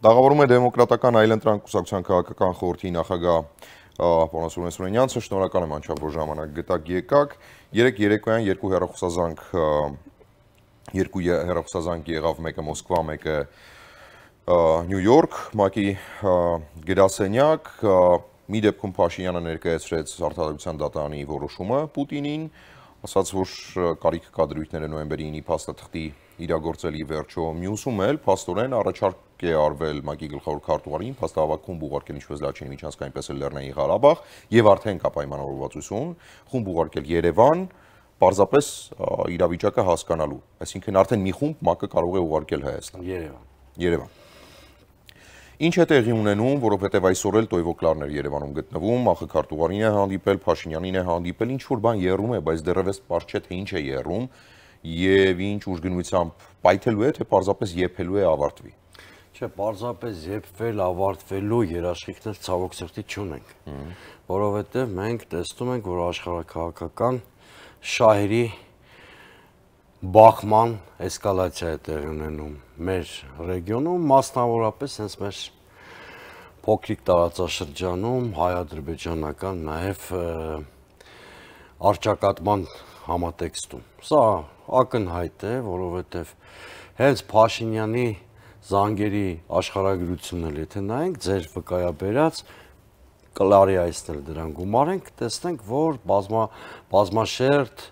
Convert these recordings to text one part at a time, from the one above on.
Դաղավորում է դեմոկրատական այլընտրանք կուսակցության քաղաքական խորհրդի նախագահ Պոնոս Սուրենյանցը, շնորհակալ եմ անչափոր ժամանակ գտակ եկաք։ 3 երեկոյան երկու հերախոսազանգ երկու հերախոսազանգ եղավ, մեկը Մոսկվա, մեկը Նյու Յորք, ՄԱԿ-ի գրասենյակ մի դեպքում Փաշինյանը ներկայացրեց արտադրության դատարանի որոշումը Պուտինին, ասաց, որ կարիք կա դրույթները նոյեմբերի 9-ի փաստաթղթի իրագործելի վերջո։ Մյուսում էլ փաստորեն առաջարկ է արվել ՄԱԿ-ի գլխավոր քարտուղարին փաստահավաք խումբ ուղարկել ինչպես Լաչինի միջանցք, այնպես էլ Լեռնային Ղարաբաղ եւ արդեն կա պայմանավորվածություն խումբ ուղարկել Երևան պարզապես իրավիճակը հասկանալու։ Այսինքն արդեն մի խումբ ՄԱԿ-ը կարող է ուղարկել Հայաստան։ Երևան։ Երևան։ Ինչ է տեղի ունենում, որովհետև այսօր էլ տոյվոկլարն էր Երևանում գտնվում, ախը քարտուղարին է հանդիպել, Փաշինյանին է հանդիպել, ինչ որ բան երում է, բայց դեռևս պարզ չէ թե ինչ է երում, եւ ինչ ուժգնությամբ պայթելու է, թե պարզապես եփելու է ավարտվի։ Չէ, պարզապես եփվել ավարտվելու երաշխիքներ ցավոք սրտի չունենք։ Որովհետեւ մենք տեսնում ենք, որ աշխարհակահաղական շահերի բախման էսկալացիա է տեղի ունենում մեր ռեգիոնում, մասնավորապես հենց մեր փոքրիկ տարածաշրջանում հայ-ադրբեջանական նաև արճակատման համատեքստում։ Սա ակնհայտ է, որովհետև հենց Փաշինյանի զանգերի աշխարհագրությունն էլ եթե նայենք, ձեր վկայաբերած կլարի այստել դրան գումարենք, տեսնենք, որ բազմա բազմաշերտ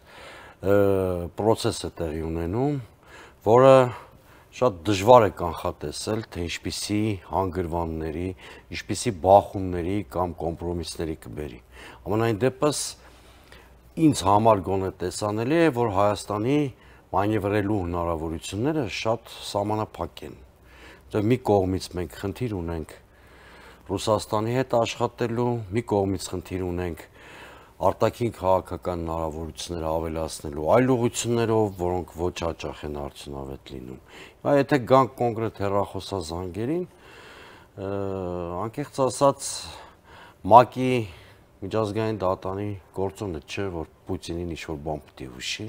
process-ը տեղի ունենում, որը շատ դժվար է կանխատեսել, թե ինչպիսի հանգրվանների, ինչպիսի բախումների կամ կոմպրոմիսների կբերի։ Ամենայն դեպս ինձ համար գոնե տեսանելի է, որ Հայաստանի մանևրելու հնարավորությունները շատ սահմանափակ են։ Դե մի կողմից մենք խնդիր ունենք Ռուսաստանի հետ աշխատելու, մի կողմից խնդիր ունենք արտաքին քաղաքական հնարավորությունները ավելացնելու այլ ուղություններով, որոնք ոչ հաճախ են արդյունավետ լինում։ Հիմա եթե գանք կոնկրետ հերախոսազանգերին, անկեղծ ասած, ՄԱԿ-ի միջազգային դատանի գործոնը չէ, որ Պուտինին ինչ-որ բան պետք է հուշի։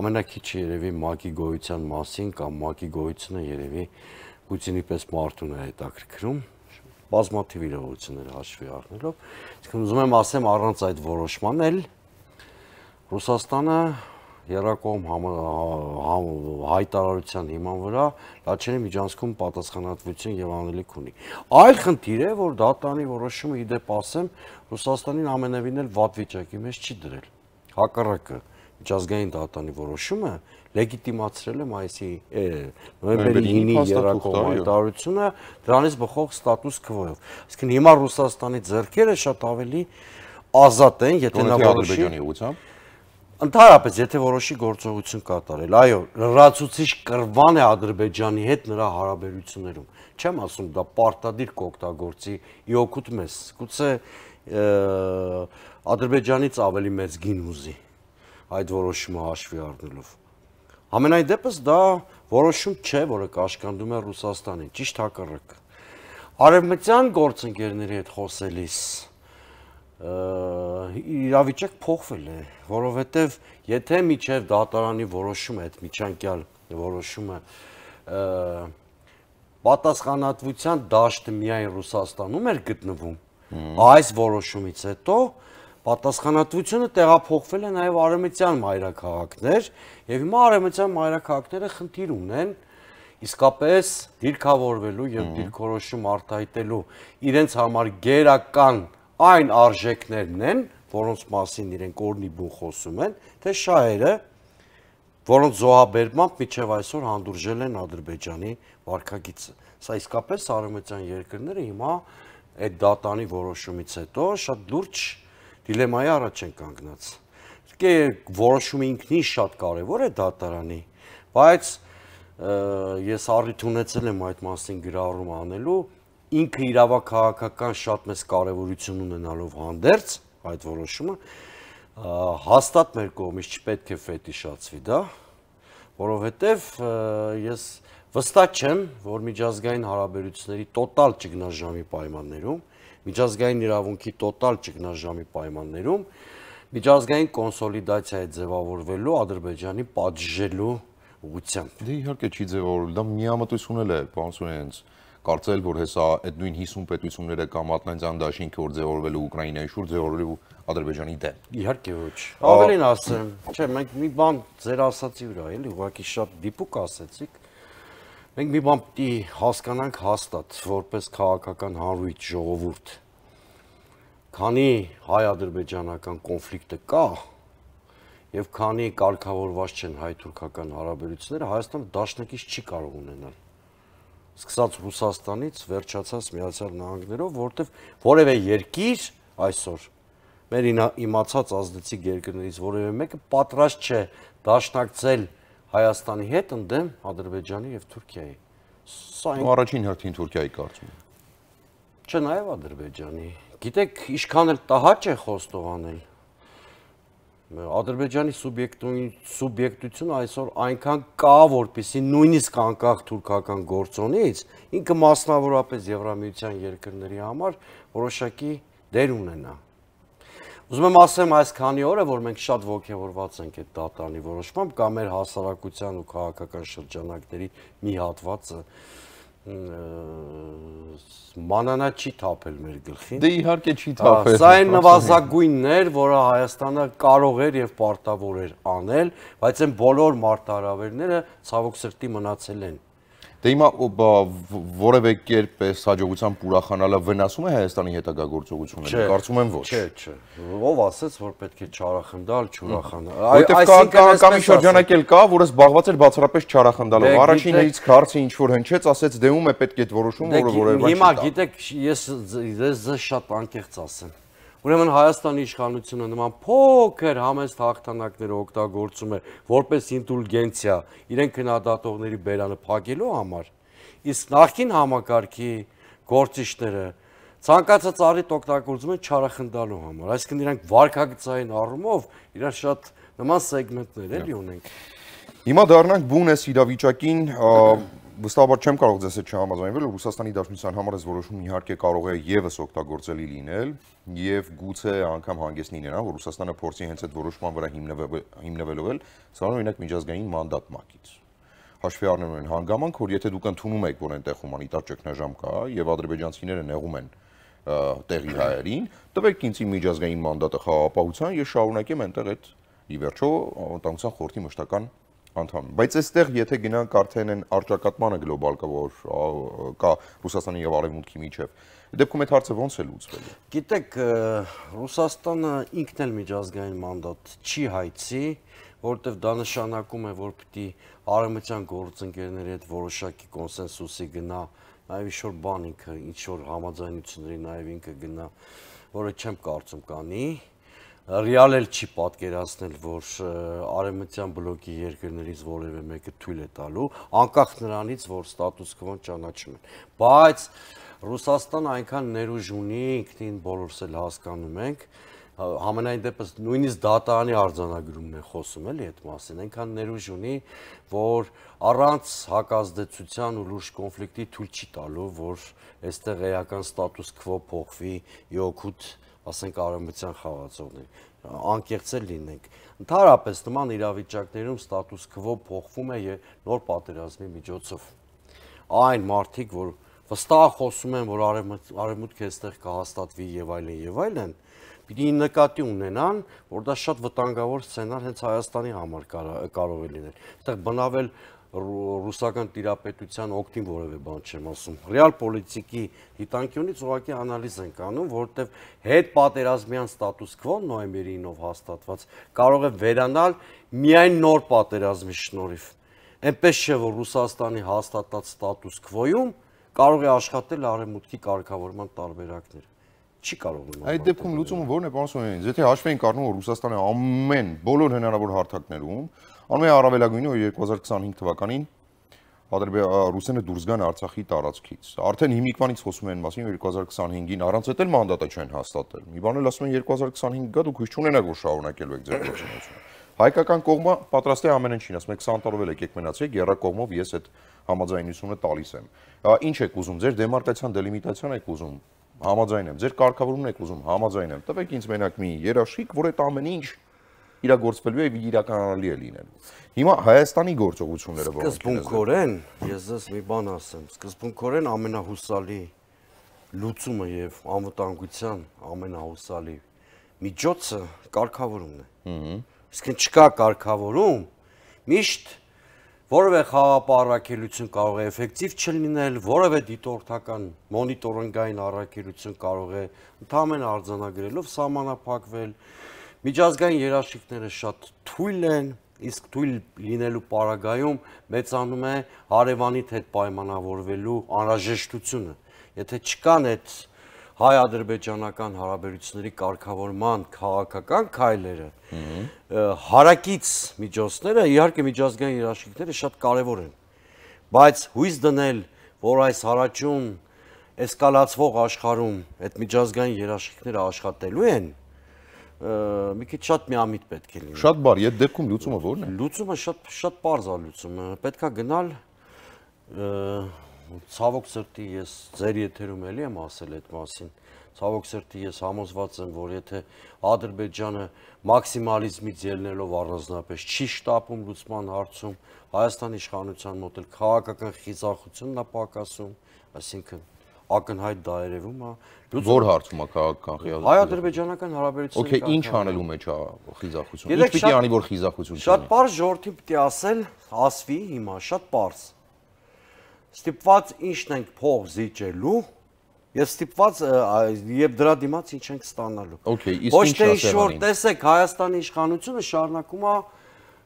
Ամենակիչը երևի ՄԱԿ-ի գոյության մասին կամ ՄԱԿ-ի գոյությունը երևի Պուտինի պես մարդուն է հետաքրքրում բազմաթիվ իրողություններ հաշվի առնելով։ Իսկ ուզում եմ ասեմ առանց այդ որոշման էլ Ռուսաստանը Երակոմ հայտարարության հիման վրա լաչերի միջանցքում պատասխանատվություն եւ անելիք ունի։ Այլ խնդիր է, որ դատանի որոշումը իդեպ ասեմ, Ռուսաստանին ամենևին էլ վատ վիճակի մեջ չի դրել։ Հակառակը միջազգային դատանի որոշումը լեգիտիմացրել է մայիսի նոյեմբերի 9-ի երակող հայտարարությունը դրանից բխող ստատուս քվոյով։ Իսկին հիմա Ռուսաստանի ձեռքերը շատ ավելի ազատ են, եթե նա որոշի։ Ադրբեջանի ուղությամբ Ընդհանրապես, եթե որոշի գործողություն կատարել, այո, լրացուցիչ կրվան է Ադրբեջանի հետ նրա հարաբերություններում։ Չեմ ասում դա պարտադիր կօգտագործի իօքուտ մեզ։ Գուցե Ադրբեջանից ավելի մեծ գին ուզի այդ որոշումը հաշվի առնելով։ Համենայն դեպս դա որոշում չէ, որը կաշկանդում է Ռուսաստանին, ճիշտ հակառակը։ Արևմտյան գործընկերների հետ խոսելիս իրավիճակ փոխվել է, որովհետև եթե միջև դատարանի որոշումը, այդ միջանկյալ որոշումը պատասխանատվության դաշտը միայն Ռուսաստանում էր գտնվում, այս որոշումից հետո պատասխանատվությունը տեղափոխվել է նաև արևմտյան մայրաքաղաքներ եւ հիմա արևմտյան մայրաքաղաքները խնդիր ունեն իսկապես դիրքավորվելու եւ դիրքորոշում արտահայտելու իրենց համար գերական այն արժեքներն են, որոնց մասին իրենք օրնի բուն խոսում են, թե շահերը, որոնց զոհաբերմամբ միջև այսօր հանդուրժել են Ադրբեջանի վարկագիծը։ Սա իսկապես արևմտյան երկրները հիմա այդ դատանի որոշումից հետո շատ լուրջ դիլեմայի առաջ են կանգնած։ Իսկ որոշումը ինքնին շատ կարևոր է դատարանի, բայց ես առիթ ունեցել եմ այդ մասին գրառում անելու, ինքը իրավաքաղաքական շատ մեծ կարևորություն ունենալով հանդերձ այդ որոշումը հաստատ մեր կողմից չպետք է ֆետիշացվի դա, որովհետև ես վստահ չեմ, որ միջազգային հարաբերությունների տոտալ ճգնաժամի պայմաններում, միջազգային իրավունքի տոտալ ճգնաժամի պայմաններում միջազգային կոնսոլիդացիա է ձևավորվելու Ադրբեջանի պատժելու ուղղությամբ։ Դե իհարկե չի ձևավորվել, դա միամտություն էլ է, պարզ ու հենց կարծել, որ հեսա այդ նույն 50 պետությունները կամ Ատլանտյան դաշինքը որ ձևավորվելու Ուկրաինայի շուրջ ձևավորելու Ադրբեջանի դեմ։ Իհարկե ոչ։ Ավելին ասեմ, չէ, մենք մի բան ձեր ասացի վրա, էլի, ուղղակի շատ դիպուկ ասեցիք։ Մենք մի բան պիտի հասկանանք հաստատ, որպես քաղաքական հանրույթ ժողովուրդ։ Քանի հայ-ադրբեջանական կոնֆլիկտը կա, եւ քանի կարգավորված չեն հայ-թուրքական հարաբերությունները, Հայաստանը դաշնակից չի կարող ունենալ սկսած Ռուսաստանից վերջացած Միացյալ Նահանգներով, որտեղ որևէ երկիր այսօր մեր իմացած ազդեցիկ երկրներից որևէ մեկը պատրաստ չէ դաշնակցել Հայաստանի հետ ընդդեմ Ադրբեջանի եւ Թուրքիայի։ Սա այն առաջին հերթին Թուրքիայի կարծում է։ Չնայev Ադրբեջանի։ Գիտեք, ինչքան էլ տհաճ է խոստովանել, Ադրբեջանի սուբյեկտությունը այսօր այնքան կա, որպիսի նույնիսկ անկախ թուրքական գործոնից ինքը մասնավորապես Եվրամիության երկրների համար որոշակի դեր ունենա։ Ուզում եմ ասեմ այս քանի օրը, որ մենք շատ ողջավորված ենք այդ դատանի որոշմամբ կամ մեր հասարակության ու քաղաքական շրջանակների մի հատվածը մանանա չի թափել մեր գլխին։ Դե իհարկե չի թափել։ Սա այն նվազագույնն էր, որը Հայաստանը կարող էր եւ պարտավոր էր անել, բայց այն բոլոր մարտահրավերները ցավոք սրտի մնացել են Դե հիմա որևէ կերպ այս հաջողությամբ ուրախանալը վնասում է Հայաստանի հետագա գործողությունը։ Կարծում եմ ոչ։ Չէ, չէ։ Ով ասեց, որ պետք է չարախնդալ, չուրախանալ։ Այսինքն կամ շրջանակ էլ կա, որը զբաղված էր բացառապես չարախնդալով։ դե Առաջինից քարցը ինչ որ հնչեց, ասեց դե ում է պետք այդ որոշումը, դե որը որևէ։ Հիմա գիտեք, ես ես շատ անկեղծ ասեմ Ուրեմն Հայաստանի իշխանությունը նման փոքր համեստ հաղթանակները օգտագործում է որպես ինտուլգենցիա իրեն քննադատողների բերանը փակելու համար։ Իսկ նախին համակարգի գործիչները ցանկացած առիթ օգտագործում են չարախնդալու համար, այսինքն իրանք վարկագծային առումով իրար շատ նման սեգմենտներ էլի ունենք։ Հիմա դառնանք բունես իրավիճակին, վստահաբար չեմ կարող ձեզ հետ չհամաձայնվել, որ Ռուսաստանի Դաշնության համար այս որոշումն իհարկե կարող է եւս օգտագործելի լինել եւ գուցե անգամ հանգեցնի նրան, հա, որ Ռուսաստանը փորձի հենց այդ որոշման վրա հիմնվելով էլ սրանով օրինակ միջազգային մանդատ մակից հաշվի առնում են հանգամանք, որ եթե դուք ընդունում եք, որ այնտեղ հումանիտար ճգնաժամ կա եւ ադրբեջանցիները նեղում են տեղի հայերին, տվեք ինձ միջազգային մանդատը խաղապահության, ես շարունակեմ այնտեղ այդ ի վերջո անտանցան խորտի մշտական անդամ։ Բայց այստեղ եթե գնանք արդեն այն արճակատմանը գլոբալը, որ կա Ռուսաստանի եւ Արևմուտքի միջև, դեպքում այդ հարցը ո՞նց է լուծվել։ Գիտեք, Ռուսաստանը ինքն էլ միջազգային մանդատ չի հայցի, որովհետև դա նշանակում է, որ պիտի արևմտյան գործընկերների հետ որոշակի կոնսենսուսի գնա, նաև ինչ-որ բան ինքը, ինչ-որ համաձայնությունների նաև ինքը գնա, որը չեմ կարծում կանի։ կա ռեալ էլ չի պատկերացնել, որ արևմտյան բլոկի երկրներից որևէ մեկը թույլ է տալու, անկախ նրանից, որ ստատուս քվոն ճանաչում են։ Բայց Ռուսաստան այնքան ներուժ ունի, ինքնին բոլորս էլ հասկանում ենք, համենայն դեպս նույնիսկ դատարանի արձանագրումն է խոսում էլի այդ մասին, այնքան ներուժ ունի, որ առանց հակազդեցության ու լուրջ կոնֆլիկտի թույլ չի տալու, որ այստեղ էական ստատուս քվո փոխվի յոքուտ ասենք արևմտյան խաղացողներ, անկեղծ էլ լինենք։ Ընդհանրապես նման իրավիճակներում ստատուս քվո փոխվում է նոր պատերազմի միջոցով։ Այն մարդիկ, որ վստահ խոսում են, որ արևմուտքը այստեղ կհաստատվի եւ այլն եւ այլն, պիտի նկատի ունենան, որ դա շատ վտանգավոր սցենար հենց Հայաստանի համար կարող է լինել։ Այստեղ բնավել ռուսական տիրապետության օգտին որևէ բան չեմ ասում։ Ռեալ պոլիտիկի դիտանկյունից ուղղակի անալիզ ենք անում, որովհետև հետ պատերազմյան ստատուս քվոն նոյեմբերի 9-ով հաստատված կարող է վերանալ միայն նոր պատերազմի շնորհիվ։ Էնպես չէ, որ Ռուսաստանի հաստատած ստատուս քվոյում կարող է աշխատել արևմուտքի կարգավորման տարբերակները չի կարող լինել։ Այդ դեպքում լուծումը ո՞րն է, պարոն Սոյան, եթե հաշվենք առնում որ Ռուսաստանը ամեն բոլոր հնարավոր հարթակներում Անում է առավելագույնը, որ 2025 թվականին Ռուսները դուրս գան Արցախի տարածքից։ Արդեն հիմիկվանից խոսում են մասին 2025-ին առանց էդ էլ մանդատը չեն հաստատել։ Մի բան էլ ասում են 2025 գա դուք հույս չունենաք որ շարունակելու եք ձեր գործունեությունը։ Հայկական կողմը պատրաստ է ամեն ինչին, ասում եք 20 տարվել եք, եք մնացեք, երրա կողմով ես այդ համաձայնությունը տալիս եմ։ Ինչ եք ուզում, ձեր դեմարկացիան, դելիմիտացիան եք ուզում, համաձայն եմ, ձեր կարգավորումն եք ուզում, համաձայն եմ։ Տվեք ինձ մենակ մի երաշխիք, որ այդ ամեն ինչ իրագործվելու է եւ իրականանալի է լինելու։ Հիմա Հայաստանի գործողությունները ո՞նք են։ Սկզբունքորեն ես ես մի բան ասեմ, սկզբունքորեն ամենահուսալի լուծումը եւ անվտանգության ամենահուսալի միջոցը կարգավորումն է։ Հм։ Իսկ չկա կարգավորում, միշտ որևէ խաղապարակելություն կարող է էֆեկտիվ չլինել, որևէ դիտորդական մոնիտորինգային առաքելություն կարող է ընդհանրեն արձանագրելով սահմանափակվել։ Միջազգային երաշխիքները շատ թույլ են, իսկ թույլ լինելու պարագայում մեծանում է հարևանիդ հետ պայմանավորվելու անհրաժեշտությունը։ Եթե չկան այդ հայ-ադրբեջանական հարաբերությունների կարգավորման քաղաքական քայլերը, հարակից միջոցները, իհարկե միջազգային երաշխիքները շատ կարևոր են։ Բայց հույս դնել, որ այս հարաճուն էսկալացվող աշխարհում այդ միջազգային երաշխիքները աշխատելու են, մի քիչ շատ միամիտ պետք է լինի։ Շատ բար, այդ դեպքում լուծումը ո՞րն է։ Լուծումը շատ շատ པարզ է լուծումը։ Պետքա գնալ ցավոք սրտի ես ձեր եթերում էլի եմ ասել այդ մասին։ Ցավոք սրտի ես համոզված եմ, որ եթե Ադրբեջանը մաքսիմալիզմից ելնելով առանձնապես չի շտապում լուծման հարցում, Հայաստանի իշխանության մոտ էլ քաղաքական խիզախությունն է պակասում, այսինքն ակնհայտ դա երևում է։ Որ հարցում է քաղաքական խիզախություն։ Հայ-ադրբեջանական հարաբերությունները։ Okay, ինչ անելու մեջ է խիզախությունը։ Ինչ պիտի անի, որ խիզախություն չլինի։ Շատ པարզ ժողովրդին պիտի ասել, ասվի հիմա, շատ པարզ։ Ստիպված ինչն ենք փող զիջելու եւ ստիպված եւ դրա դիմաց ինչ ենք ստանալու։ Okay, իսկ ինչ ասել։ Ոչ թե շոր տեսեք Հայաստանի իշխանությունը շարունակում է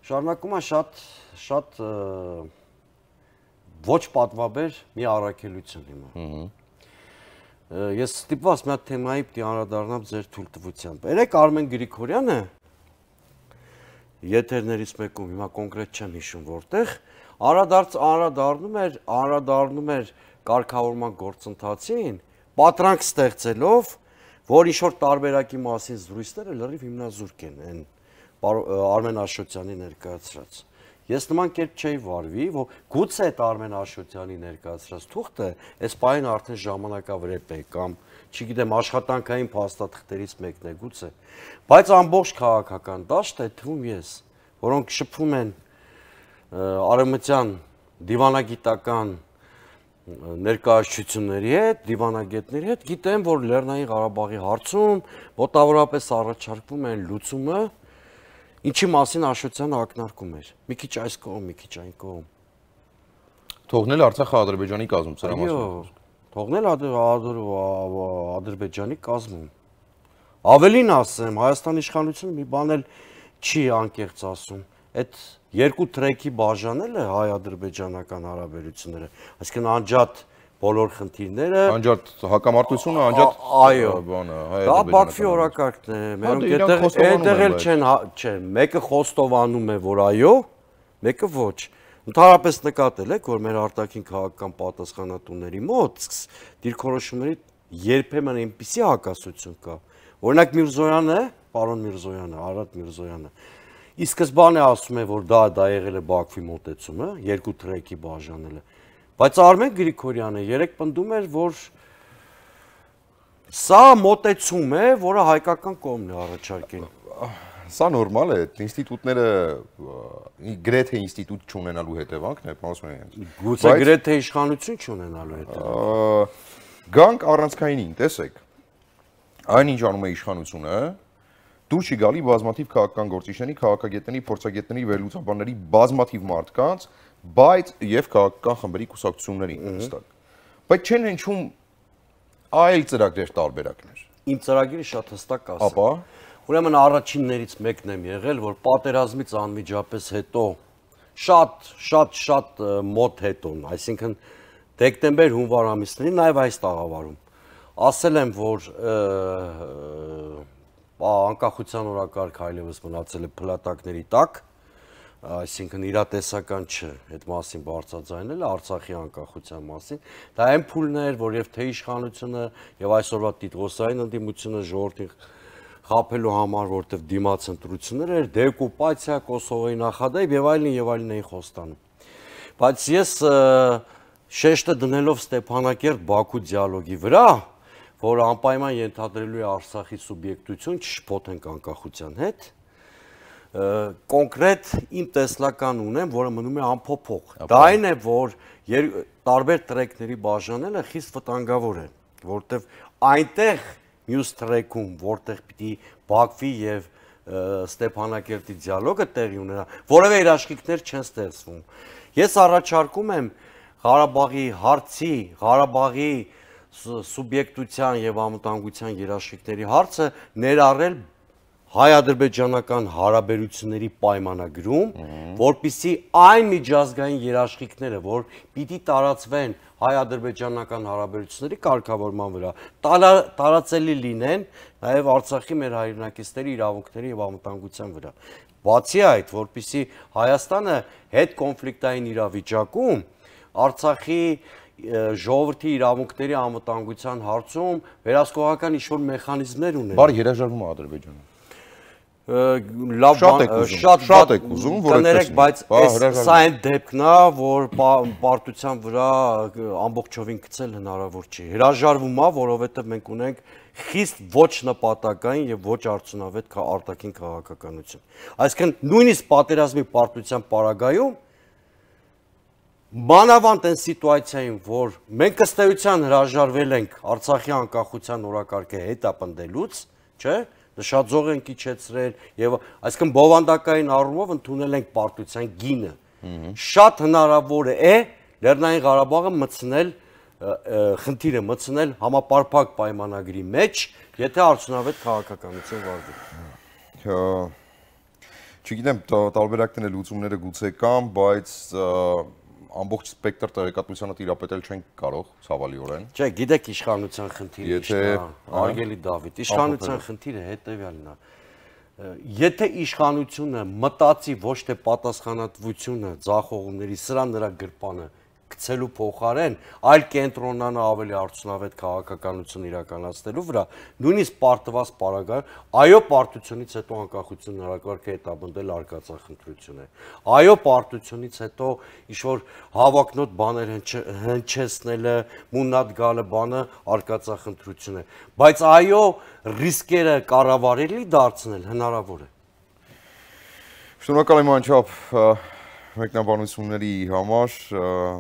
շարունակում է շատ շատ ոչ պատվաբեր մի առաքելություն հիմա։ Ահա ես ստիպված մի հատ թեմայի պիտի անդրադառնամ ձեր թույլտվությամբ։ Երեք Արմեն Գրիգորյանը եթերներից մեկում, հիմա կոնկրետ չեմ հիշում որտեղ, անդրադարձ անդրադառնում էր, անդրադառնում էր կարգավորման գործընթացին, պատրանք ստեղծելով, որ ինչ որ տարբերակի մասին զրույցները լրիվ հիմնազուրկ են այն Արմեն Աշոտյանի ներկայացրած։ Ես նման կերպ չէի վարվի, որ գուցե այդ Արմեն Աշոտյանի ներկայացրած թուղթը այս պայն արդեն ժամանակավրեպ է կամ չգիտեմ աշխատանքային փաստաթղթերից մեկն է գուցե։ Բայց ամբողջ քաղաքական դաշտը թվում ես, որոնք շփվում են արևմտյան դիվանագիտական ներկայացությունների հետ, դիվանագետների հետ գիտեմ, որ Լեռնային Ղարաբաղի հարցում մոտավորապես առաջարկվում են լուծումը, Ինչի մասին Աշոտյանը ակնարկում էր։ Մի քիչ այս կողմ, մի քիչ այն կողմ։ Թողնել Արցախը Ադրբեջանի կազմում, սրա մասին։ Այո, թողնել Ադրբեջանի կազմում։ Ավելին ասեմ, Հայաստանի իշխանությունը մի բան էլ չի անկեղծ ասում։ Այդ երկու տրեքի բաժանելը հայ-ադրբեջանական հարաբերությունները, այսինքն անջատ բոլոր խնդիրները անջատ հակամարտությունը անջատ այո բանը հայերը դա բաքվի օրակարգն է մերոնք այդտեղ այդտեղ էլ չեն հա, չէ մեկը խոստովանում է որ այո մեկը ոչ ընդհանրապես նկատել եք որ մեր արտաքին քաղաքական պատասխանատուների մոտ դիրքորոշումների երբեմն այնպիսի հակասություն կա օրինակ Միրզոյանը պարոն Միրզոյանը Արադ Միրզոյանը ի սկզբանե ասում է որ դա դա եղել է Բաքվի մոտեցումը երկու տրեքի բաժանելը Բայց Արմեն Գրիգորյանը երեք պնդում էր, որ սա մոտեցում է, որը հայկական կողմն է առաջարկել։ Սա նորմալ է, ինստիտուտները գրեթե ինստիտուտ չունենալու հետևանքն է, պարզվում է։ Գուցե գրեթե իշխանություն չունենալու հետևանք։ Գանք առանցքայինին, տեսեք։ Այնինչ անում է իշխանությունը, դուր չի գալի բազմաթիվ քաղաքական գործիչների, քաղաքագետների, փորձագետների, վերլուծաբանների, բազմաթիվ մարդկանց, բայց եւ քաղաքական խմբերի կուսակցությունների հստակ։ Բայց չեն հնչում այլ ծրագրեր տարբերակներ։ Իմ ծրագիրը շատ հստակ ասեմ։ Ապա Ուրեմն առաջիններից մեկն եմ եղել, որ պատերազմից անմիջապես հետո շատ շատ շատ մոտ հետոն, այսինքն դեկտեմբեր հունվար ամիսներին նաև այս տաղավարում ասել եմ, որ անկախության օրակարգը այլևս մնացել է փլատակների տակ, այսինքն իրատեսական չէ այդ մասին բարձրաձայնել Արցախի անկախության մասին։ Դա այն փուլն էր, որ եւ թե իշխանությունը եւ այսօրվա տիտղոսային ընդդիմությունը ժողովրդին խապելու համար, որտեվ դիմաց ընտրություններ էր, դեկուպացիա, Կոսովոյի նախադեպ եւ այլն եւ այլն էին խոստանում։ Բայց ես շեշտը դնելով Ստեփանակերտ Բաքու դիալոգի վրա, որ անպայման ենթադրելու է Արցախի սուբյեկտություն չփոթենք անկախության հետ կոնկրետ իմ տեսլական ունեմ, որը մնում է անփոփոխ։ Դա այն է, որ տարբեր տրեքների բաժանելը խիստ վտանգավոր է, որտեվ այնտեղ մյուս տրեքում, որտեղ պիտի Բաքվի եւ Ստեփանակերտի դիալոգը տեղի ունենա, որևէ երաշխիքներ չեն ստեղծվում։ Ես առաջարկում եմ Ղարաբաղի հարցի, Ղարաբաղի Ղարաբաղի սուբյեկտության եւ անվտանգության երաշխիքների հարցը ներառել հայ-ադրբեջանական հարաբերությունների պայմանագրում, որբիսի այն միջազգային երաշխիքները, որ պիտի տարածվեն հայ-ադրբեջանական հարաբերությունների կարգավորման վրա, տարածելի լինեն նաև Արցախի մեր հայրենակիցների իրավունքների եւ անվտանգության վրա։ Բացի այդ, որբիսի Հայաստանը հետ կոնֆլիկտային իրավիճակում Արցախի ժողովրդի իրավունքների անվտանգության հարցում վերահսկողական ինչ-որ մեխանիզմներ ունեն։ Բար երաժարվում է Ադրբեջանը լավ շատ եք ուզում շատ շատ եք ուզում որ կներեք բայց այս սա այն դեպքն է որ պարտության վրա ամբողջովին գցել հնարավոր չի հրաժարվում է որովհետև մենք ունենք խիստ ոչ նպատակային եւ ոչ արդյունավետ արտաքին քաղաքականություն այսինքն նույնիսկ պատերազմի պարտության պարագայում մանավանդ այն սիտուացիային, որ մենք կստեյության հրաժարվել ենք Արցախի անկախության օրակարգի հետապնդելուց, չէ՞, նշաձող են կիչեցրել եւ այսինքն բովանդակային առումով ընդունել ենք պարտության գինը։ Շատ հնարավոր է Լեռնային Ղարաբաղը մցնել խնդիրը մցնել համապարփակ պայմանագրի մեջ, եթե արդյունավետ քաղաքականություն վարվի։ հա, Չգիտեմ, տարբերակներն լուծումները գուցե կան, բայց և, ամբողջ սպեկտր տեղեկատվությանը տիրապետել չենք կարող, ցավալիորեն։ Չէ, գիտեք իշխանության խնդիրը ի՞նչն է, Արգելի Դավիթ, իշխանության խնդիրը հետեւյալն է։ Եթե իշխանությունը մտածի ոչ թե պատասխանատվությունը, ցախողումների, սրան նրա գրպանը, գցելու փոխարեն այլ կենտրոնանա ավելի արդյունավետ քաղաքականություն իրականացնելու վրա նույնիսկ պարտված պարագայ այո պարտությունից հետո անկախություն հրակարգը հետապնդել արկածախնդրություն է այո պարտությունից հետո ինչ որ հավակնոտ բաներ հնչեցնելը մուննատ գալը բանը արկածախնդրություն է բայց այո ռիսկերը կառավարելի դարձնել հնարավոր է Շնորհակալ եմ անչափ մեկնաբանությունների համար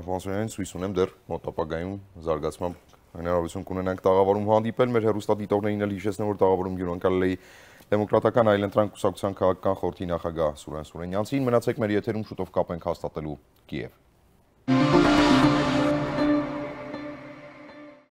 ոնցորեն ցույց ունեմ դեռ մոտապագայում զարգացման հնարավորություն կունենանք տաղավարում հանդիպել մեր հերոստատիտողներին էլ հիշեցնեմ որ տաղավարում գյուրանքալել էի դեմոկրատական այլընտրանք կուսակցության քաղաքական խորհրդի նախագահ Սուրեն Սուրենյանցին մնացեք մեր եթերում շուտով կապենք հաստատելու Կիև